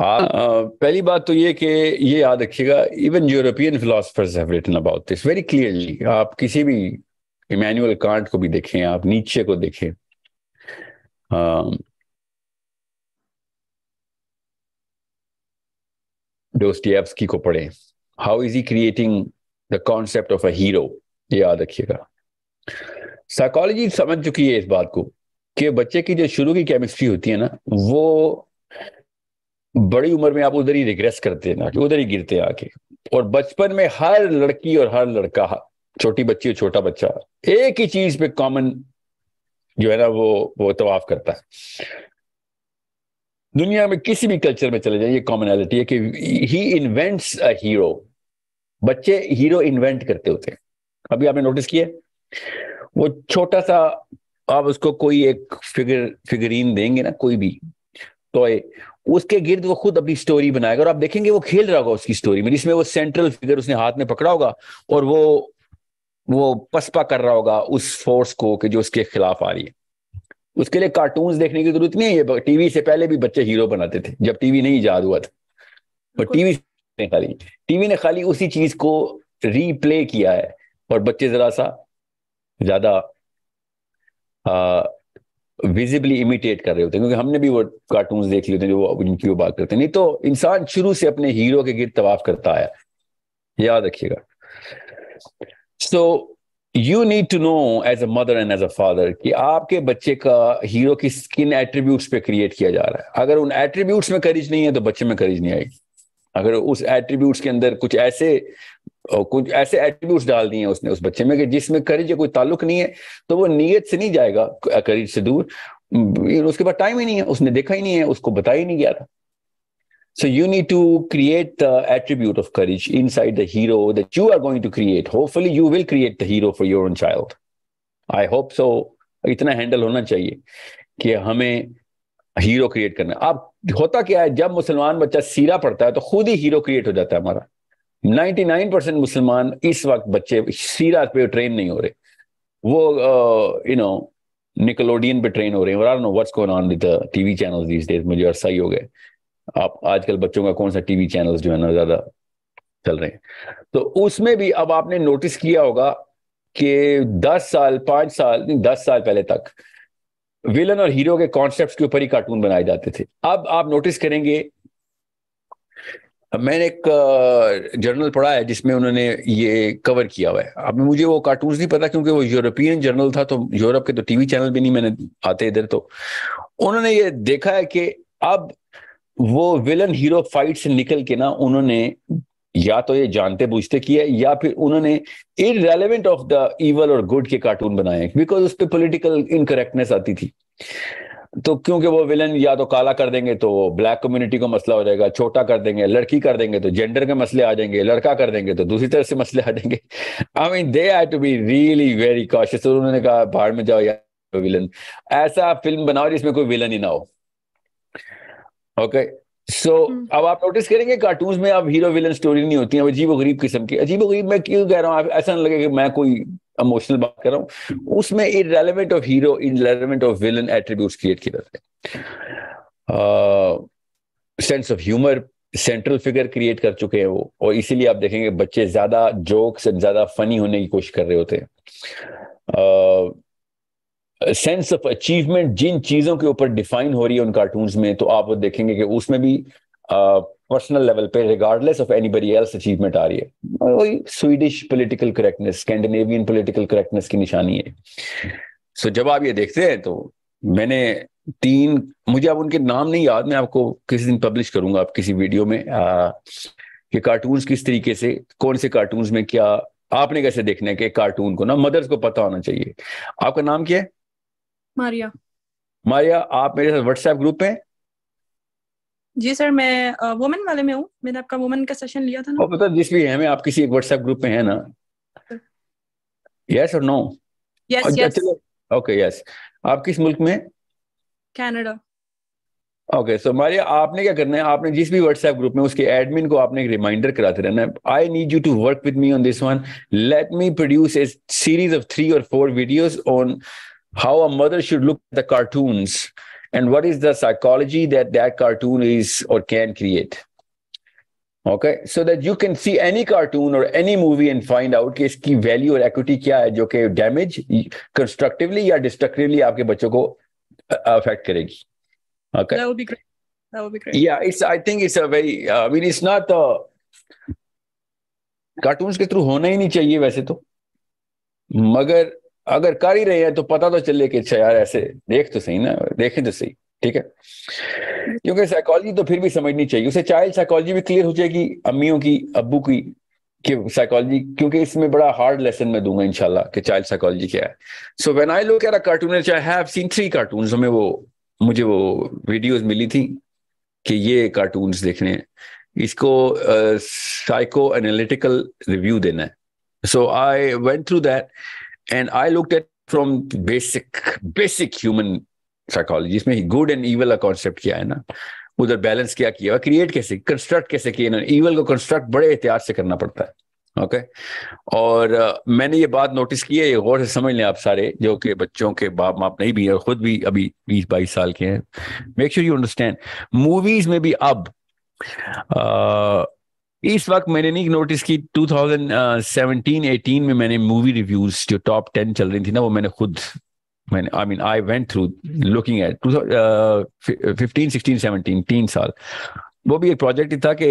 हाँ पहली बात तो ये कि ये याद रखिएगा even European philosophers have written about this very clearly आप किसी भी इमैनुअल कांट को भी देखें आप नीचे को देखें डोस्टियevsky को पढ़ें how is he creating the concept of a hero ये याद रखिएगा साइकोलॉजी समझ चुकी है इस बात को कि बच्चे की जो शुरू की केमिस्ट्री होती है ना वो बड़ी उम्र में आप उधर ही रिग्रेस करते हैं ना कि उधर ही गिरते हैं आके और बचपन में हर लड़की और हर लड़का छोटी बच्ची और छोटा बच्चा एक ही चीज पे कॉमन जो है ना वो वो तवाफ करता है दुनिया में किसी भी कल्चर में चले जाए ये कॉमनैलिटी है कि ही इन्वेंट्स अ हीरो बच्चे हीरो इन्वेंट करते होते हैं अभी आपने नोटिस किया वो छोटा सा आप उसको कोई एक फिगर फिगरीन देंगे ना कोई भी तो उसके गिर्द वो खुद अपनी स्टोरी बनाएगा और आप देखेंगे वो खेल रहा होगा उसकी स्टोरी में जिसमें वो सेंट्रल फिगर उसने हाथ में पकड़ा होगा और वो वो पसपा कर रहा होगा उस फोर्स को कि जो उसके खिलाफ आ रही है उसके लिए कार्टून देखने की जरूरत नहीं है ये टीवी से पहले भी बच्चे हीरो बनाते थे जब टीवी नहीं याद हुआ था और टीवी ने खाली टीवी ने खाली उसी चीज को रीप्ले किया है और बच्चे जरा सा ज्यादा विजिबली इमिटेट कर रहे होते हैं क्योंकि हमने भी वो कार्टून देख लेते हैं जो इनकी वो बात करते हैं नहीं तो इंसान शुरू से अपने हीरो के गिर तवाफ करता आया याद रखिएगा so you need to know as a mother and as a father कि आपके बच्चे का हीरो की स्किन एट्रीब्यूट्स पे क्रिएट किया जा रहा है अगर उन एट्रीब्यूट्स में करीज नहीं है तो बच्चे में करीज नहीं आएगी अगर उस एट्रीब्यूट्स के अंदर कुछ ऐसे और कुछ ऐसे एट्रीब्यूट डाल दिए उसने उस बच्चे में कि जिसमें करीज कोई ताल्लुक नहीं है तो वो नीयत से नहीं जाएगा करीज से दूर उसके पास टाइम ही नहीं है उसने देखा ही नहीं है उसको बताया ही नहीं गया था So you need to create the of of inside the hero that you are going to create. Hopefully, you will create the hero for your own child. I hope so. इतना handle होना चाहिए कि हमें hero create करना अब होता क्या है जब मुसलमान बच्चा सीरा पड़ता है तो खुद ही हीरो क्रिएट हो जाता है हमारा नाइन परसेंट मुसलमान इस वक्त बच्चे सीरात पे ट्रेन नहीं हो रहे वो यू नो निकलोडियन पे ट्रेन हो रहे हैं और know what's going on TV channels this days मुझे अरसा ही हो गए आप आजकल बच्चों का कौन सा टीवी चैनल्स जो है ना ज्यादा चल रहे हैं तो उसमें भी अब आपने नोटिस किया होगा कि दस साल पांच साल नहीं 10 साल पहले तक विलन और हीरो के कॉन्सेप्ट के ऊपर ही कार्टून बनाए जाते थे अब आप नोटिस करेंगे मैंने एक जर्नल पढ़ा है जिसमें उन्होंने ये कवर किया हुआ है अब मुझे वो कार्टून्स नहीं पता क्योंकि वो यूरोपियन जर्नल था तो यूरोप के तो टीवी चैनल भी नहीं मैंने आते इधर तो उन्होंने ये देखा है कि अब वो विलन हीरो फाइट से निकल के ना उन्होंने या तो ये जानते बूझते किया या फिर उन्होंने इनरेलीवेंट ऑफ द इवल और गुड के कार्टून बनाए बिकॉज उस पर पोलिटिकल इनकरेक्टनेस आती थी तो क्योंकि वो विलन या तो काला कर देंगे तो ब्लैक कम्युनिटी को मसला हो जाएगा छोटा कर देंगे लड़की कर देंगे तो जेंडर के मसले आ जाएंगे लड़का कर देंगे तो दूसरी तरह से मसले आ जाएंगे I mean they had to be really very cautious उन्होंने कहा बाहर में जाओ यार विलन ऐसा फिल्म बनाओ जिसमें कोई विलन ही ना हो ओके सो so, हम्म। अब आप नोटिस करेंगे कार्टून में अब हीरो विलन स्टोरी नहीं होती है अजीब गरीब किस्म की अजीब गरीब मैं क्यों कह रहा हूँ ऐसा ना लगे कि मैं कोई इमोशनल बात कर रहा हूँ उसमें irrelevant of hero irrelevant of villain attribute create किए जाते हैं sense of humour central figure create कर चुके हैं वो और इसीलिए आप देखेंगे बच्चे ज्यादा जोक्स ज्यादा फनी होने की कोशिश कर रहे होते हैं सेंस ऑफ अचीवमेंट जिन चीजों के ऊपर डिफाइन हो रही है उन कार्टून्स में तो आप देखेंगे कि उसमें भी uh, पर्सनल लेवल पे regardless of anybody else achievement आ रही है वही Swedish political correctness Scandinavian political correctness की निशानी है सो so, जब आप ये देखते हैं तो मैंने तीन मुझे अब उनके नाम नहीं याद मैं आपको किसी दिन पब्लिश करूंगा आप किसी वीडियो में आ, कि कार्टून्स किस तरीके से कौन से कार्टून्स में क्या आपने कैसे देखने के कार्टून को ना मदर्स को पता होना चाहिए आपका नाम क्या है मारिया मारिया आप मेरे साथ व्हाट्सएप ग्रुप है जी सर मैं वुमेन वाले में हूँ मैंने आपका वुमेन का सेशन लिया था ना और पता जिस भी है मैं आप किसी एक व्हाट्सएप ग्रुप में है ना यस और no yes yes okay yes आप किस मुल्क में कनाडा ओके सो मारिया आपने क्या करना है आपने जिस भी व्हाट्सएप ग्रुप में उसके एडमिन को आपने एक रिमाइंडर कराते रहना है I need you to work with me on this one let me produce a series of three और four videos on how a mother should look the cartoons and what is the psychology that that cartoon is or can create okay so that you can see any cartoon or any movie and find out ki iski value or equity kya hai jo ke damage constructively ya destructively aapke bachcho ko affect karegi okay that would be great that would be great yeah it's i think it's a very uh, i mean it's not a cartoons के through होना ही नहीं चाहिए वैसे तो मगर अगर कर ही रहे हैं तो पता तो चले कि अच्छा यार ऐसे देख तो सही ना देखें तो सही ठीक है क्योंकि साइकोलॉजी तो फिर भी समझनी चाहिए उसे चाइल्ड साइकोलॉजी भी क्लियर हो जाएगी अम्मियों की अबू की कि साइकोलॉजी क्योंकि इसमें बड़ा हार्ड लेसन मैं दूंगा इंशाल्लाह कि चाइल्ड साइकोलॉजी क्या है so when I look at a cartoon I have seen three cartoon हमें वो मुझे वो वीडियोस मिली थी कि ये कार्टून देखने हैं इसको साइको एनालिटिकल रिव्यू देना है so I went through that and I look at from basic basic human psychology जिसमें गुड एंड ईवल का कॉन्सेप्ट क्या है ना उधर बैलेंस क्या किया हुआ क्रिएट कैसे कंस्ट्रक्ट कैसे किए ना ईवल को कंस्ट्रक्ट बड़े एहतियात से करना पड़ता है ओके okay? और uh, मैंने ये बात नोटिस की है ये गौर से समझ लें आप सारे जो कि बच्चों के बाप माप नहीं भी है खुद भी अभी बीस बाईस साल के हैं make sure you understand movies में भी अब uh, इस वक्त मैंने नहीं नोटिस की 2017-18 में मैंने मूवी रिव्यूज जो टॉप टेन चल रही थी ना वो मैंने खुद मैंने I mean I went through looking at fifteen sixteen seventeen तीन साल वो भी एक प्रोजेक्ट ही था कि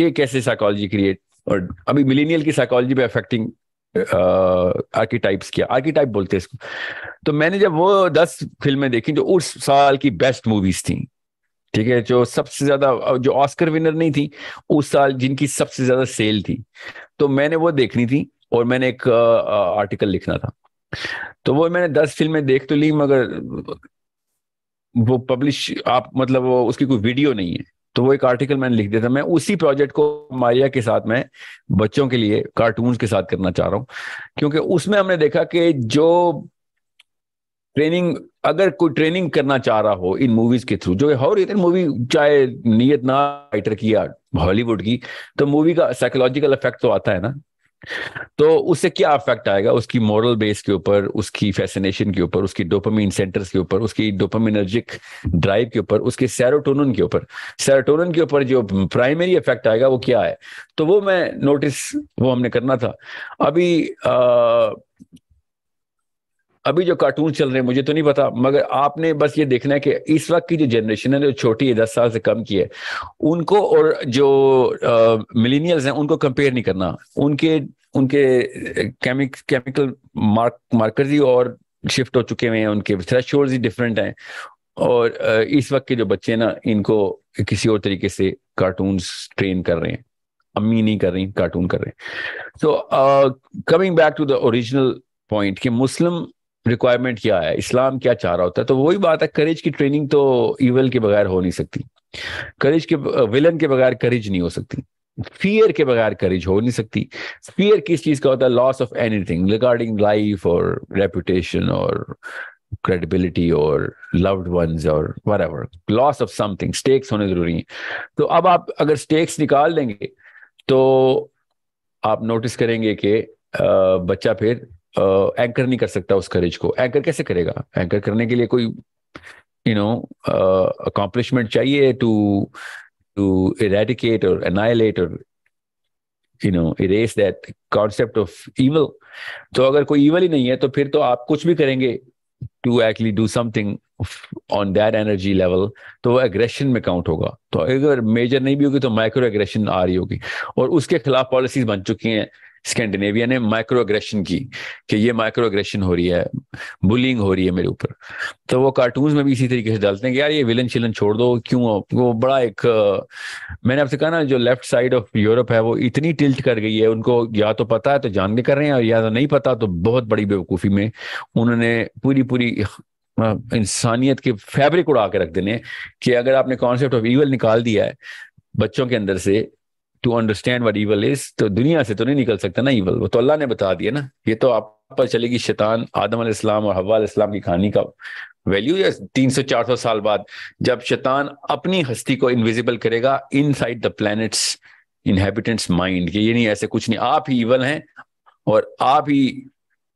ये कैसे साइकोलॉजी क्रिएट और अभी मिलीनियल की साइकोलॉजी पे अफेक्टिंग आर्किटाइप्स किया आर्किटाइप बोलते हैं इसको तो मैंने जब वो दस फिल्में देखी जो उस साल की बेस्ट मूवीज थी ठीक है जो सबसे ज्यादा जो ऑस्कर विनर नहीं थी उस साल जिनकी सबसे ज्यादा सेल थी तो मैंने वो देखनी थी और मैंने एक आर्टिकल लिखना था तो वो मैंने दस फिल्में देख तो ली मगर वो पब्लिश आप मतलब वो उसकी कोई वीडियो नहीं है तो वो एक आर्टिकल मैंने लिख दिया था मैं उसी प्रोजेक्ट को मारिया के साथ मैं बच्चों के लिए कार्टून के साथ करना चाह रहा हूँ क्योंकि उसमें हमने देखा कि जो ट्रेनिंग अगर कोई ट्रेनिंग करना चाह रहा हो इन मूवीज के थ्रू जो हो रही थी मूवी चाहे नियत ना राइटर की या हॉलीवुड की तो मूवी का साइकोलॉजिकल इफेक्ट तो आता है ना तो उससे क्या इफेक्ट आएगा उसकी मॉरल बेस के ऊपर उसकी फैसिनेशन के ऊपर उसकी डोपामिन सेंटर्स के ऊपर उसकी डोपामिनर्जिक ड्राइव के ऊपर उसके सेरोटोनिन के ऊपर सेरोटोनिन के ऊपर जो प्राइमरी इफेक्ट आएगा वो क्या है तो वो मैं नोटिस वो हमने करना था अभी आ, अभी जो कार्टून चल रहे हैं मुझे तो नहीं पता मगर आपने बस ये देखना है कि इस वक्त की जो जनरेशन है जो छोटी है दस साल से कम की है उनको और जो मिलीनियल्स हैं उनको कंपेयर नहीं करना उनके उनके केमिक केमिकल मार्क मार्कर ही और शिफ्ट हो चुके हुए हैं उनके थ्रेश ही डिफरेंट हैं और इस वक्त के जो बच्चे हैं ना इनको किसी और तरीके से कार्टून ट्रेन कर रहे हैं अम्मी नहीं कर रही कार्टून कर रहे हैं तो coming back to the original point कि मुस्लिम रिक्वायरमेंट क्या है इस्लाम क्या चाह रहा होता है तो वही बात है करेज की ट्रेनिंग तो ईवल के बगैर हो नहीं सकती करेज के विलन के बगैर करेज नहीं हो सकती फियर के बगैर करेज हो नहीं सकती फियर किस चीज का होता है loss of anything regarding life और रेपुटेशन और क्रेडिबिलिटी और लव्ड वंस और whatever loss of something stakes होने जरूरी हैं तो अब आप अगर स्टेक्स निकाल देंगे तो आप नोटिस करेंगे कि बच्चा फिर एंकर नहीं कर सकता उस करेज को एंकर कैसे करेगा एंकर करने के लिए कोई यू नो अकॉम्पलिशमेंट चाहिए टू टू इरेडिकेट और एनाइलेट और you know erase that concept of evil तो अगर कोई ईवल ही नहीं है तो फिर तो आप कुछ भी करेंगे to actually do something on that energy level तो वह एग्रेशन में काउंट होगा तो अगर मेजर नहीं भी होगी तो माइक्रो एग्रेशन आ रही होगी और उसके खिलाफ पॉलिसीज बन चुकी हैं स्कैंडिनेविया ने माइक्रो अग्रेशन की कि ये माइक्रो अग्रेशन हो रही है बुलिंग हो रही है मेरे ऊपर तो वो कार्टून में भी इसी तरीके से डालते हैं कि यार ये विलन शिलन छोड़ दो क्यों वो बड़ा एक मैंने आपसे कहा ना जो लेफ्ट साइड ऑफ यूरोप है वो इतनी टिल्ट कर गई है उनको या तो पता है तो जानने कर रहे हैं और या तो नहीं पता तो बहुत बड़ी बेवकूफ़ी में उन्होंने पूरी पूरी इंसानियत के फैब्रिक उड़ा के रख देने कि अगर आपने कॉन्सेप्ट ऑफ ईवल निकाल दिया है बच्चों के अंदर से to understand what evil is तो दुनिया से तो नहीं निकल सकता ना ईवल वो तो अल्लाह ने बता दिया ना ये तो आप पर चलेगी शैतान आदम इस्लाम और हवा इस्लाम की कहानी का वैल्यू या चार सौ साल बाद जब शैतान अपनी हस्ती को इनविजिबल करेगा inside the planet's inhabitants mind ये नहीं ऐसे कुछ नहीं आप ही ईवल हैं और आप ही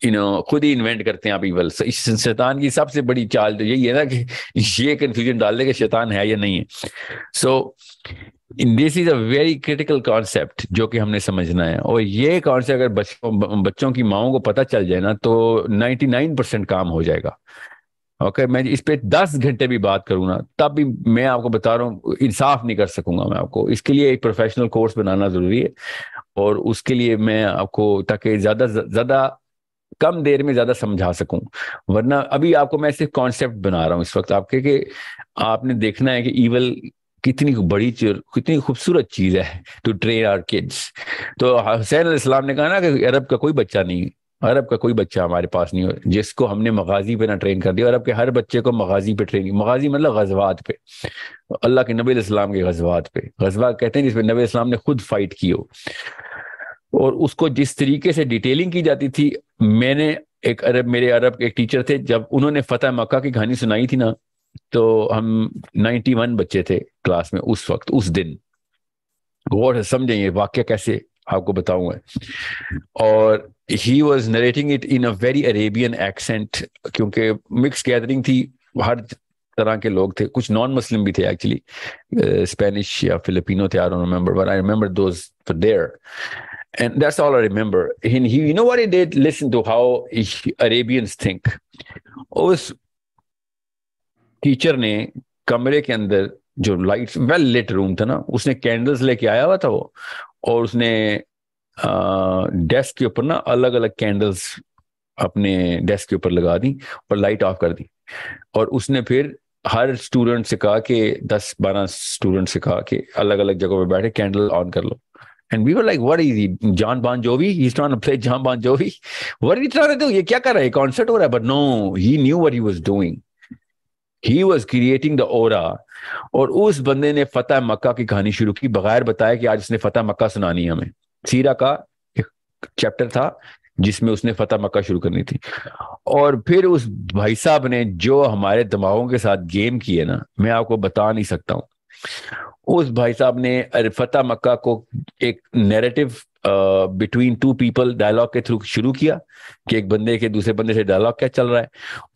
यू नो खुद ही इन्वेंट करते हैं आप ईवल तो इस शैतान की सबसे बड़ी चाल तो यही है ना कि ये कंफ्यूजन डाल दे कि शैतान है या नहीं है so so, this is a very critical concept जो कि हमने समझना है और ये कॉन्सेप्ट अगर बच्चों बच्चों की माओ को पता चल जाए ना तो 99 परसेंट काम हो जाएगा ओके okay, मैं इस पे दस घंटे भी बात करूँ ना तब भी मैं आपको बता रहा हूँ इंसाफ नहीं कर सकूंगा मैं आपको इसके लिए एक प्रोफेशनल कोर्स बनाना जरूरी है और उसके लिए मैं आपको ताकि ज्यादा ज्यादा कम देर में ज्यादा समझा सकूं वरना अभी आपको मैं सिर्फ कॉन्सेप्ट बना रहा हूं इस वक्त आपके कि आपने देखना है कि ईवल कितनी बड़ी कितनी खूबसूरत चीज है टू ट्रेन आर किड्स तो हुसैन इस्लाम ने कहा ना कि अरब का कोई बच्चा नहीं अरब का कोई बच्चा हमारे पास नहीं हो जिसको हमने मगाजी पे ना ट्रेन कर दिया अरब के हर बच्चे को मगाजी पे ट्रेन मगाजी मतलब गजवात पे अल्लाह के नबी इस्लाम के गजवात पे गजवा कहते हैं जिसमें नबी इस्लाम ने खुद फाइट की हो और उसको जिस तरीके से डिटेलिंग की जाती थी मैंने एक अरब मेरे अरब के एक टीचर थे जब उन्होंने फतेह मक्का की कहानी सुनाई थी ना तो हम 91 बच्चे थे क्लास में उस वक्त उस दिन गौर से समझेंगे वाक्य कैसे आपको बताऊंगा और he was narrating it in a very Arabian accent क्योंकि मिक्स गैदरिंग थी हर तरह के लोग थे कुछ नॉन मुस्लिम भी थे एक्चुअली स्पेनिश uh, या फिलिपिनो थे I don't remember but I remember those for their and that's all I remember. And he, you know what he did? Listen to how Arabians think. It teacher ने कमरे के अंदर जो light well lit room था ना उसने candles लेके आया हुआ था वो और उसने डेस्क के ऊपर ना अलग अलग कैंडल्स अपने डेस्क के ऊपर लगा दी और लाइट ऑफ कर दी और उसने फिर हर स्टूडेंट से कहा कि दस बारह स्टूडेंट से कहा कि अलग अलग जगह पे बैठे कैंडल ऑन कर लो and we were like where is he John Bon Jovi he is trying to play is ये क्या कर रहा है कॉन्सर्ट हो रहा है but no he knew what he was doing he was creating the aura और उस बंदे ने फतेह मक्का की कहानी शुरू की बगैर बताया कि आज इसने फतेह मक्का सुनानी है हमें सीरा का एक चैप्टर था जिसमें उसने फतेह मक्का शुरू करनी थी और फिर उस भाई साहब ने जो हमारे दिमागों के साथ गेम किए ना मैं आपको बता नहीं सकता हूँ उस भाई साहब ने फतेह मक्का को एक narrative between two people dialogue के थ्रू शुरू किया कि एक बंदे के दूसरे बंदे से डायलॉग क्या चल रहा है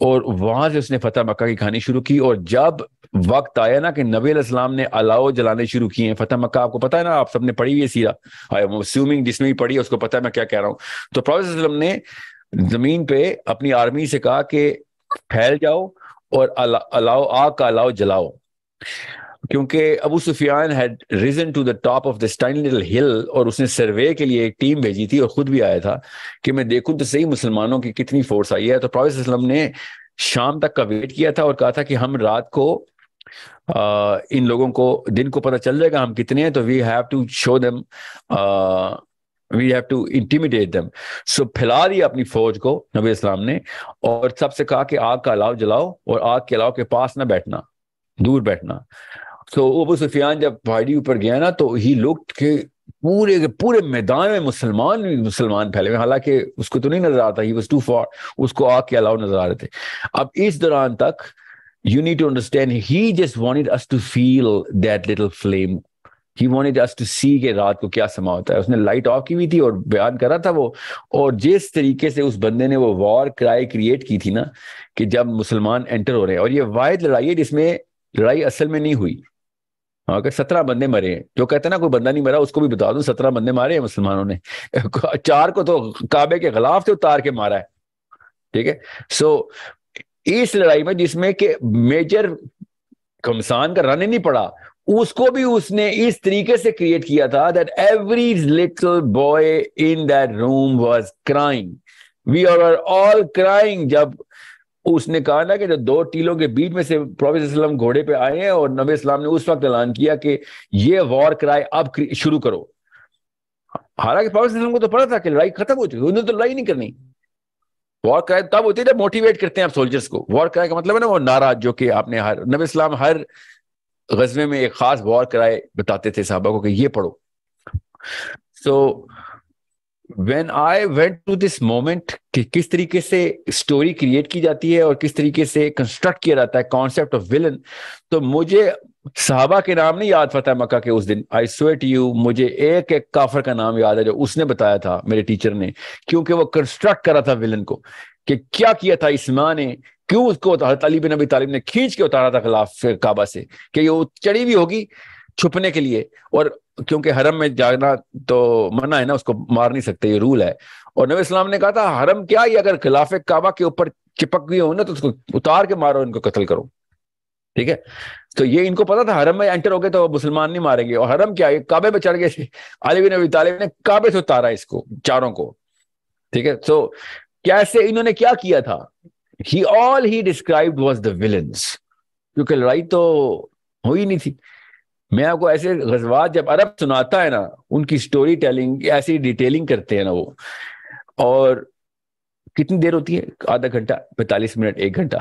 और वहां से उसने फतेह मक्का की कहानी शुरू की और जब वक्त आया ना कि नबी इस्लाम ने अलाव जलाने शुरू किए हैं फतेह मक्का आपको पता है ना आप सबने पढ़ी हुई है सीरा आई एम अस्यूमिंग जिसने भी पढ़ी है उसको पता है मैं क्या कह रहा हूँ तो प्रोफेसर ने जमीन पे अपनी आर्मी से कहा कि फैल जाओ और अलाओ आग का अलाव जलाओ क्योंकि Abu Sufyan had risen to the top of the stein little hill और उसने सर्वे के लिए एक टीम भेजी थी और खुद भी आया था कि मैं देखूं तो सही मुसलमानों की कितनी फोर्स आई है तो प्रोफेसर ने शाम तक का वेट किया था और कहा था कि हम रात को आ, इन लोगों को दिन को पता चल जाएगा हम कितने हैं तो we have to show them we have to intimidate them so फैला दिया अपनी फौज को नबी इस्लाम ने और सबसे कहा कि आग का अलाव जलाओ और आग के अलाव के पास ना बैठना दूर बैठना तो अबू सुफियान जब पहाड़ी ऊपर गया ना तो ही लोग के पूरे के पूरे मैदान में मुसलमान मुसलमान फैले हुए हालांकि उसको तो नहीं नजर आता ही वॉज टू फॉर उसको आग के अलाव नजर आ रहे थे अब इस दौरान तक you need to understand he just wanted us to feel that little flame he wanted us to see के रात को क्या समा होता है उसने लाइट ऑफ की हुई थी और बयान करा था वो और जिस तरीके से उस बंदे ने वो वॉर क्राई क्रिएट की थी ना कि जब मुसलमान एंटर हो रहे हैं और ये वायद लड़ाई है जिसमें लड़ाई असल में नहीं हुई हाँ सत्रह बंदे मरे जो कहते हैं ना कोई बंदा नहीं मरा उसको भी बता दो सत्रह बंदे मारे हैं मुसलमानों ने चार को तो काबे के खिलाफ थे उतार के मारा है ठीक है सो इस लड़ाई में जिसमें के मेजर घमसान का रन नहीं पड़ा उसको भी उसने इस तरीके से क्रिएट किया था that every little boy in that room was crying we are all crying जब उसने कहा ना कि जो दो टीलों के बीच में से प्रोफेसर घोड़े पे आए हैं और नबी इस्लाम ने उस वक्त ऐलान किया कि ये वॉर कराए अब शुरू करो हालांकि प्रोफेसर को तो पता था कि लड़ाई खत्म हो चुकी उन्होंने तो लड़ाई नहीं करनी वॉर कराए तब होती है जब मोटिवेट करते हैं आप सोल्जर्स को वॉर कराए का मतलब है ना वो नाराज जो कि आपने हर नबी इस्लाम हर गजबे में एक खास वॉर कराए बताते थे साहबा को कि ये पढ़ो so when I went to this moment कि किस तरीके से स्टोरी क्रिएट की जाती है और किस तरीके से कंस्ट्रक्ट किया जाता है कॉन्सेप्ट ऑफ विलन तो मुझे साहबा के नाम नहीं याद पता मक्का के उस दिन आई स्वेट यू मुझे एक एक काफर का नाम याद है जो उसने बताया था मेरे टीचर ने क्योंकि वो कंस्ट्रक्ट करा था विलन को कि क्या किया था इस माँ ने क्यों उसको तालिब नबी तालिब ने खींच के उतारा था खिलाफ काबा से कि ये चढ़ी भी होगी छुपने के लिए और क्योंकि हरम में जाना तो मना है ना उसको मार नहीं सकते ये रूल है और नबी इस्लाम ने कहा था हरम क्या ये अगर खिलाफ काबा के ऊपर चिपक गई हो ना तो उसको उतार के मारो इनको कत्ल करो ठीक है तो ये इनको पता था हरम में एंटर हो गए तो मुसलमान नहीं मारेंगे और हरम क्या ये काबे पे चढ़ गए अली बिन अबी तालिब ने काबे से उतारा इसको चारों को ठीक है तो कैसे इन्होंने क्या किया था he all he describe was the villains क्योंकि लड़ाई तो हो ही नहीं थी मैं आपको ऐसे गजबात जब अरब सुनाता है ना उनकी स्टोरी टेलिंग ऐसी डिटेलिंग करते हैं ना वो और कितनी देर होती है आधा घंटा पैंतालीस मिनट एक घंटा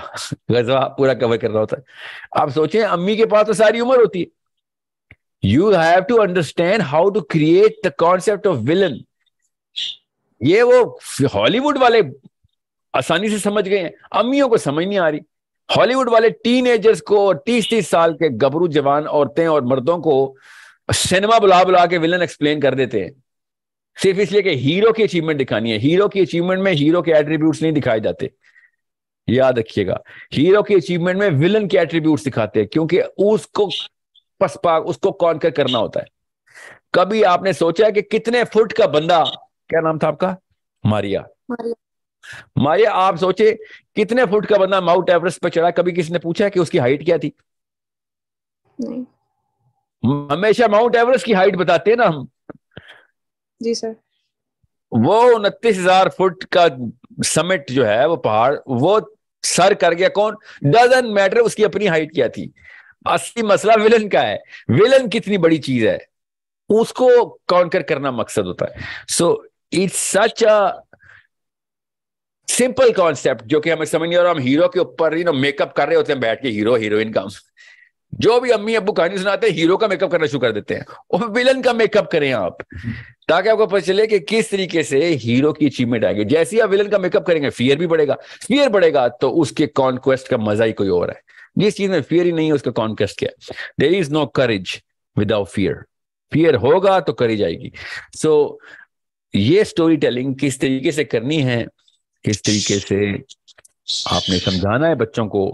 गजवा पूरा कवर कर रहा होता है आप सोचें अम्मी के पास तो सारी उम्र होती है you have to understand how to create the concept of villain ये वो हॉलीवुड वाले आसानी से समझ गए हैं अम्मियों को समझ नहीं आ रही हॉलीवुड वाले टीन को और तीस तीस साल के गबरू जवान औरतें और मर्दों को सिनेमा बुला बुला के विलन एक्सप्लेन कर देते हैं सिर्फ इसलिए कि हीरो की अचीवमेंट दिखानी है हीरो की अचीवमेंट में हीरो के एट्रीब्यूट्स नहीं दिखाए जाते याद रखिएगा हीरो की अचीवमेंट में विलन के एट्रीब्यूट्स दिखाते हैं क्योंकि उसको पसपा उसको कर करना होता है कभी आपने सोचा है कि कितने फुट का बंदा क्या नाम था आपका मारिया मारिया आप सोचे कितने फुट का बंदा माउंट एवरेस्ट पर चढ़ा कभी किसी ने पूछा कि उसकी हाइट क्या थी हमेशा माउंट एवरेस्ट की हाइट बताते हैं ना हम जी सर वो उनतीस हजार फुट का समिट जो है वो पहाड़ वो सर कर गया कौन डजन मैटर उसकी अपनी हाइट क्या थी असली मसला विलन का है विलन कितनी बड़ी चीज है उसको काउंटर करना मकसद होता है so it's such a simple concept जो कि हमें समझ नहीं रहा हम हीरो के ऊपर यू नो मेकअप कर रहे होते हैं बैठ के हीरो हीरोइन का जो भी अम्मी अबू कहानी सुनाते हैं हीरो का मेकअप करना शुरू कर देते हैं और विलन का मेकअप करें आप ताकि आपको पता चले कि किस तरीके से हीरो की अचीवमेंट आएगी जैसे ही आप विलन का मेकअप करेंगे फियर भी बढ़ेगा फियर बढ़ेगा तो उसके कॉन्क्वेस्ट का मजा ही कोई और है जिस चीज में फियर ही नहीं है उसका कॉन्क्वेस्ट क्या है there is no courage without fear fear होगा तो करी जाएगी सो so, ये स्टोरी टेलिंग किस तरीके से करनी है किस तरीके से आपने समझाना है बच्चों को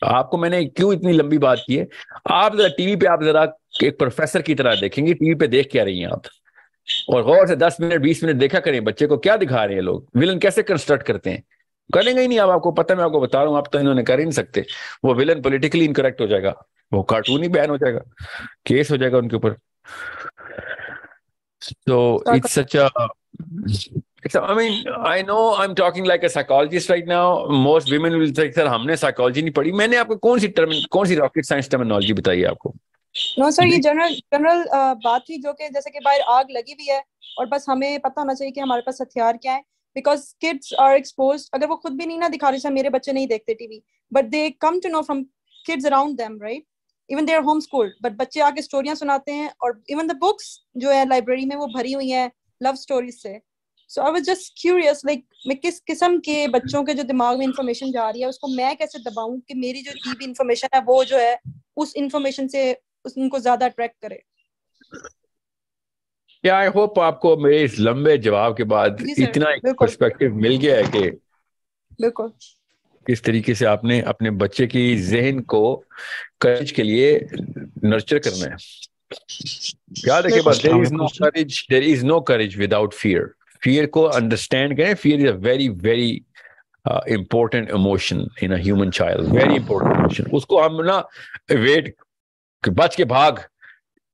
तो आपको मैंने क्यों इतनी लंबी बात की है आप जरा टीवी पे आप जरा एक प्रोफेसर की तरह देखेंगे टीवी पे देख क्या रही हैं आप और गौर से दस मिनट बीस मिनट देखा करें बच्चे को क्या दिखा रहे हैं लोग विलन कैसे कंस्ट्रक्ट करते हैं करेंगे ही नहीं आप आपको पता मैं आपको बता रहा हूँ आप तो इन्होंने कर ही नहीं सकते वो विलन पोलिटिकली इनकरेक्ट हो जाएगा वो कार्टून ही बैन हो जाएगा केस हो जाएगा उनके ऊपर तो it's such a Except, I mean, I know I'm talking like a psychologist right now. Most women will say, sir, हमने psychology नहीं पढ़ी मैंने आपको कौन सी term, कौन सी rocket science terminology बताई आपको No, sir, ये general जनरल uh, बात थी जो कि जैसे कि बाहर आग लगी हुई है और बस हमें पता होना चाहिए कि हमारे पास हथियार क्या है बिकॉज किड्स आर एक्सपोज अगर वो खुद भी नहीं ना दिखा रहे मेरे बच्चे नहीं देखते TV but they come to know from kids around them right even their home school but बच्चे आके स्टोरियाँ सुनाते हैं और इवन द बुक्स जो है लाइब्रेरी में वो भरी हुई है लव स्टोरीज से so I was just curious like मैं किस किस्म के बच्चों के जो दिमाग में इंफॉर्मेशन जा रही है उसको मैं कैसे दबाऊं कि मेरी जो दी इंफॉर्मेशन है वो जो है उस इंफॉर्मेशन से उनको ज्यादा अट्रैक्ट करे या आई होप आपको मेरे इस लंबे जवाब के बाद इतना एक पर्सपेक्टिव मिल गया है कि बिल्कुल किस तरीके से आपने अपने बच्चे की जहन को करेज के लिए नर्चर करना है याद रखिए बस there is no courage there is no courage without fear fear को अंडरस्टैंड करें fear is a very very important emotion in human child very important emotion उसको हम ना वेट बच के भाग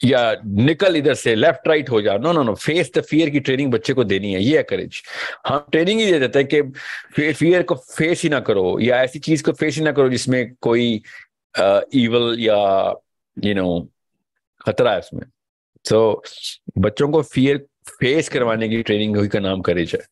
या निकल इधर से लेफ्ट राइट हो जा no no no face the fear की ट्रेनिंग बच्चे को देनी है ये है करेज हम ट्रेनिंग ही दे देते हैं कि फियर को फेस ही ना करो या ऐसी चीज को फेस ही ना करो जिसमें कोई ईवल uh, या यू नो खतरा है उसमें सो so, बच्चों को फियर फेस करवाने की ट्रेनिंग का नाम करेज है